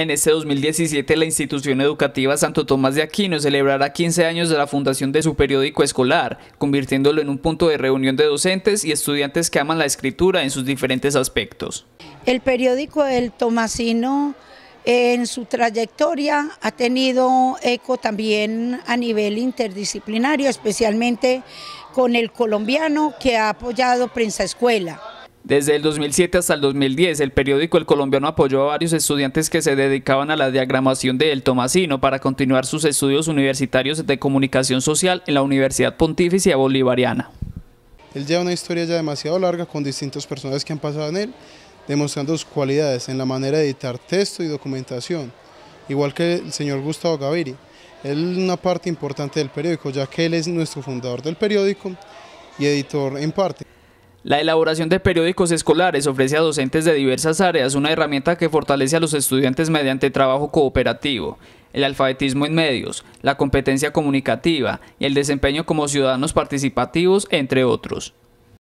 En este 2017, la institución educativa Santo Tomás de Aquino celebrará 15 años de la fundación de su periódico escolar, convirtiéndolo en un punto de reunión de docentes y estudiantes que aman la escritura en sus diferentes aspectos. El periódico del Tomasino en su trayectoria ha tenido eco también a nivel interdisciplinario, especialmente con el colombiano que ha apoyado Prensa Escuela. Desde el 2007 hasta el 2010, el periódico El Colombiano apoyó a varios estudiantes que se dedicaban a la diagramación de El Tomasino para continuar sus estudios universitarios de comunicación social en la Universidad Pontificia Bolivariana. Él lleva una historia ya demasiado larga con distintos personajes que han pasado en él, demostrando sus cualidades en la manera de editar texto y documentación, igual que el señor Gustavo Gaviri. Él es una parte importante del periódico, ya que él es nuestro fundador del periódico y editor en parte. La elaboración de periódicos escolares ofrece a docentes de diversas áreas una herramienta que fortalece a los estudiantes mediante trabajo cooperativo, el alfabetismo en medios, la competencia comunicativa y el desempeño como ciudadanos participativos, entre otros.